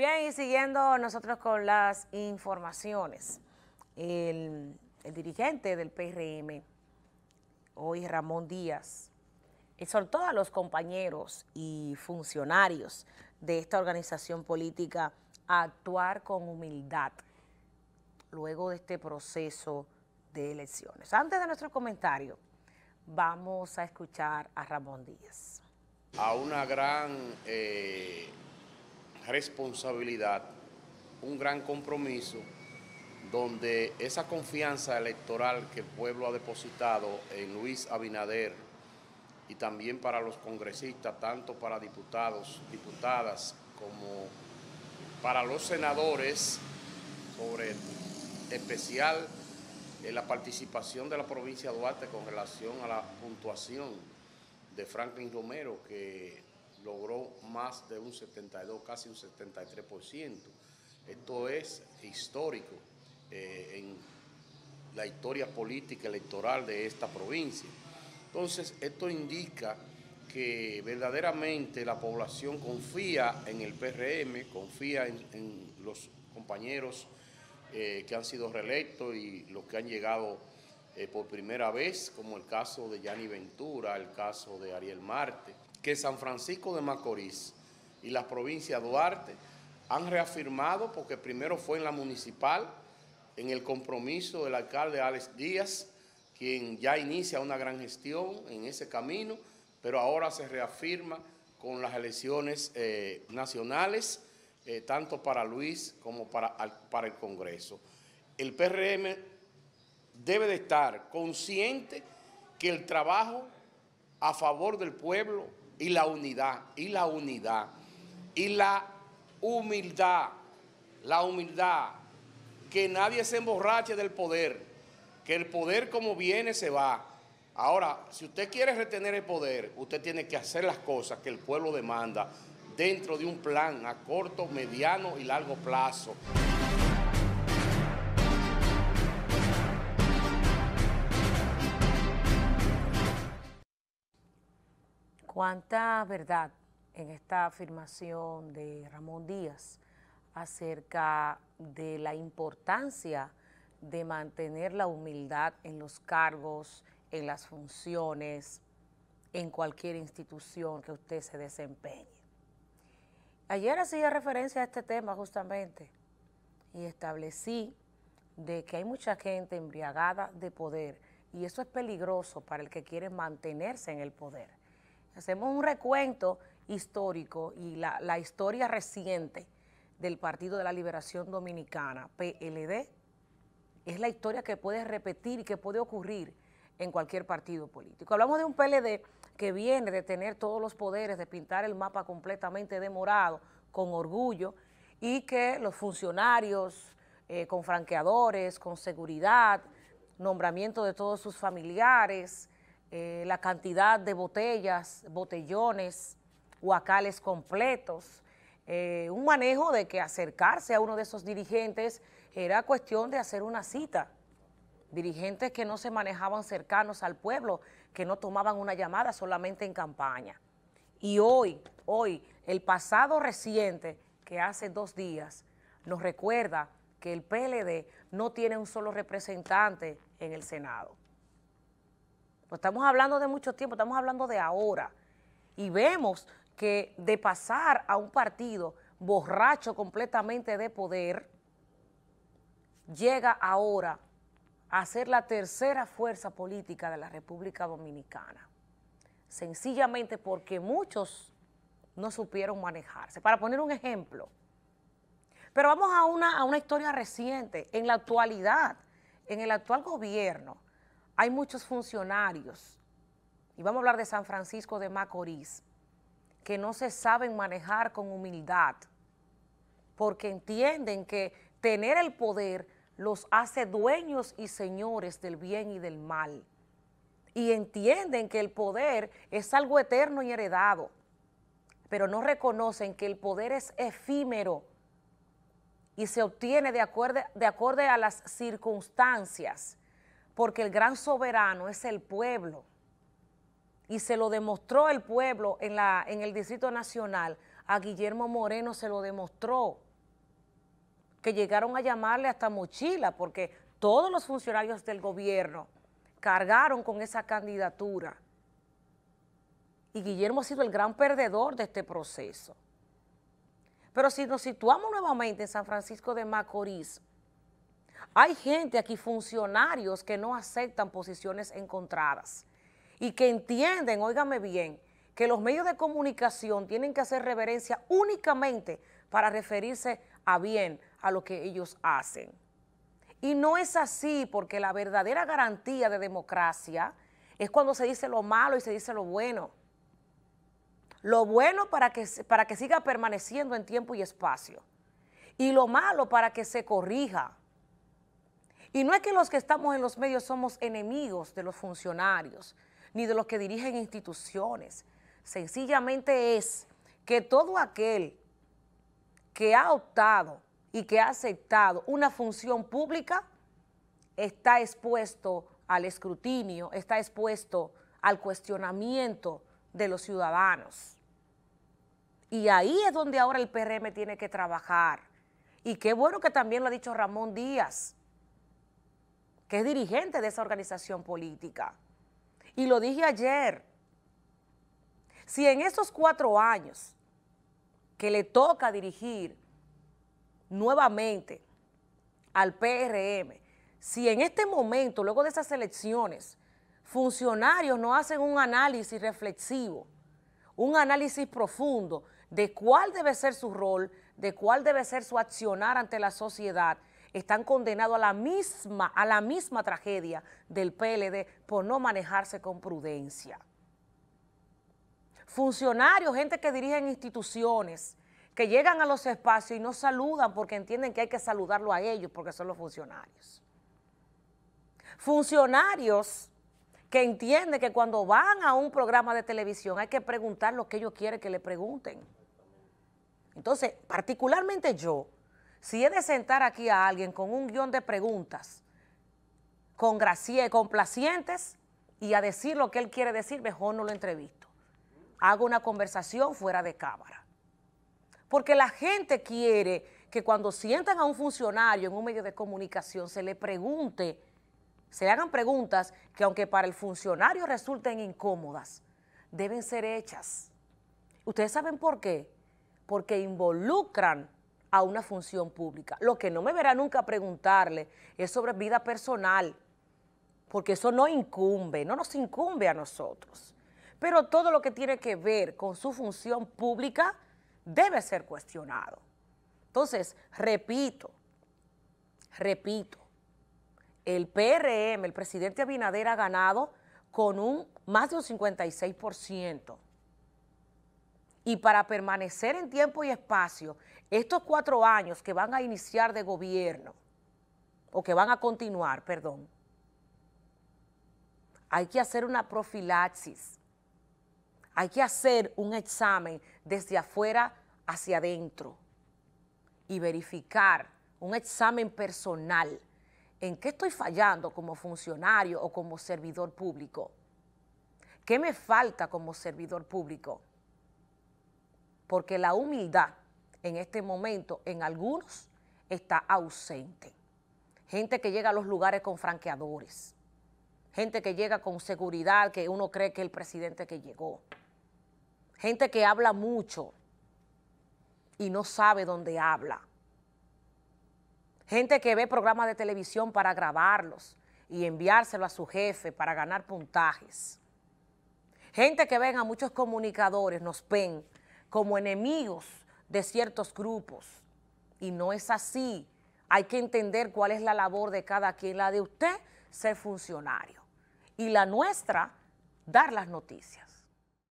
Bien, y siguiendo nosotros con las informaciones, el, dirigente del PRM, hoy Ramón Díaz, exhortó a los compañeros y funcionarios de esta organización política a actuar con humildad luego de este proceso de elecciones. Antes de nuestro comentario, vamos a escuchar a Ramón Díaz. A una gran eh, responsabilidad, un gran compromiso, donde esa confianza electoral que el pueblo ha depositado en Luis Abinader y también para los congresistas, tanto para diputados, diputadas, como para los senadores, sobre especial en la participación de la provincia de Duarte con relación a la puntuación de Franklin Romero, que logró más de un 72, casi un 73%. Esto es histórico eh, en la historia política electoral de esta provincia. Entonces, esto indica que verdaderamente la población confía en el PRM, confía en, los compañeros eh, que han sido reelectos y los que han llegado eh, por primera vez, como el caso de Yanni Ventura, el caso de Ariel Marte que San Francisco de Macorís y la provincia de Duarte han reafirmado, porque primero fue en la municipal, en el compromiso del alcalde Alex Díaz, quien ya inicia una gran gestión en ese camino, pero ahora se reafirma con las elecciones eh, nacionales, eh, tanto para Luis como para, para el Congreso. El PRM debe de estar consciente que el trabajo a favor del pueblo y la unidad, y la unidad, y la humildad, la humildad, que nadie se emborrache del poder, que el poder como viene se va. Ahora, si usted quiere retener el poder, usted tiene que hacer las cosas que el pueblo demanda dentro de un plan a corto, mediano y largo plazo. cuánta verdad en esta afirmación de Ramón Díaz acerca de la importancia de mantener la humildad en los cargos, en las funciones, en cualquier institución que usted se desempeñe. Ayer hacía referencia a este tema justamente y establecí de que hay mucha gente embriagada de poder y eso es peligroso para el que quiere mantenerse en el poder hacemos un recuento histórico y la, historia reciente del Partido de la Liberación Dominicana, PLD, es la historia que puede repetir y que puede ocurrir en cualquier partido político. Hablamos de un PLD que viene de tener todos los poderes, de pintar el mapa completamente demorado, con orgullo, y que los funcionarios, eh, con franqueadores, con seguridad, nombramiento de todos sus familiares, eh, la cantidad de botellas, botellones, huacales completos, eh, un manejo de que acercarse a uno de esos dirigentes era cuestión de hacer una cita. Dirigentes que no se manejaban cercanos al pueblo, que no tomaban una llamada solamente en campaña. Y hoy, hoy, el pasado reciente, que hace dos días, nos recuerda que el PLD no tiene un solo representante en el Senado. No pues estamos hablando de mucho tiempo, estamos hablando de ahora. Y vemos que de pasar a un partido borracho completamente de poder, llega ahora a ser la tercera fuerza política de la República Dominicana. Sencillamente porque muchos no supieron manejarse. Para poner un ejemplo, pero vamos a una, a una historia reciente, en la actualidad, en el actual gobierno, hay muchos funcionarios, y vamos a hablar de San Francisco de Macorís, que no se saben manejar con humildad, porque entienden que tener el poder los hace dueños y señores del bien y del mal. Y entienden que el poder es algo eterno y heredado, pero no reconocen que el poder es efímero y se obtiene de acuerdo, de acuerdo a las circunstancias porque el gran soberano es el pueblo. Y se lo demostró el pueblo en, la, en el Distrito Nacional. A Guillermo Moreno se lo demostró. Que llegaron a llamarle hasta mochila, porque todos los funcionarios del gobierno cargaron con esa candidatura. Y Guillermo ha sido el gran perdedor de este proceso. Pero si nos situamos nuevamente en San Francisco de Macorís, hay gente aquí, funcionarios, que no aceptan posiciones encontradas y que entienden, óigame bien, que los medios de comunicación tienen que hacer reverencia únicamente para referirse a bien a lo que ellos hacen. Y no es así porque la verdadera garantía de democracia es cuando se dice lo malo y se dice lo bueno. Lo bueno para que, para que siga permaneciendo en tiempo y espacio. Y lo malo para que se corrija. Y no es que los que estamos en los medios somos enemigos de los funcionarios, ni de los que dirigen instituciones. Sencillamente es que todo aquel que ha optado y que ha aceptado una función pública está expuesto al escrutinio, está expuesto al cuestionamiento de los ciudadanos. Y ahí es donde ahora el PRM tiene que trabajar. Y qué bueno que también lo ha dicho Ramón Díaz, que es dirigente de esa organización política. Y lo dije ayer, si en esos cuatro años que le toca dirigir nuevamente al PRM, si en este momento, luego de esas elecciones, funcionarios no hacen un análisis reflexivo, un análisis profundo de cuál debe ser su rol, de cuál debe ser su accionar ante la sociedad, están condenados a la misma, a la misma tragedia del PLD por no manejarse con prudencia. Funcionarios, gente que dirigen instituciones, que llegan a los espacios y no saludan porque entienden que hay que saludarlo a ellos porque son los funcionarios. Funcionarios que entienden que cuando van a un programa de televisión hay que preguntar lo que ellos quieren que le pregunten. Entonces, particularmente yo, si he de sentar aquí a alguien con un guión de preguntas, con complacientes y a decir lo que él quiere decir, mejor no lo entrevisto. Hago una conversación fuera de cámara. Porque la gente quiere que cuando sientan a un funcionario en un medio de comunicación se le pregunte, se le hagan preguntas que aunque para el funcionario resulten incómodas, deben ser hechas. ¿Ustedes saben por qué? Porque involucran a una función pública. Lo que no me verá nunca preguntarle es sobre vida personal, porque eso no incumbe, no nos incumbe a nosotros. Pero todo lo que tiene que ver con su función pública debe ser cuestionado. Entonces, repito, repito, el PRM, el presidente Abinader ha ganado con un más de un 56% y para permanecer en tiempo y espacio estos cuatro años que van a iniciar de gobierno, o que van a continuar, perdón, hay que hacer una profilaxis, hay que hacer un examen desde afuera hacia adentro y verificar un examen personal en qué estoy fallando como funcionario o como servidor público, qué me falta como servidor público porque la humildad en este momento en algunos está ausente. Gente que llega a los lugares con franqueadores, gente que llega con seguridad que uno cree que es el presidente que llegó, gente que habla mucho y no sabe dónde habla, gente que ve programas de televisión para grabarlos y enviárselo a su jefe para ganar puntajes, gente que ven a muchos comunicadores, nos ven como enemigos de ciertos grupos. Y no es así. Hay que entender cuál es la labor de cada quien. La de usted, ser funcionario. Y la nuestra, dar las noticias.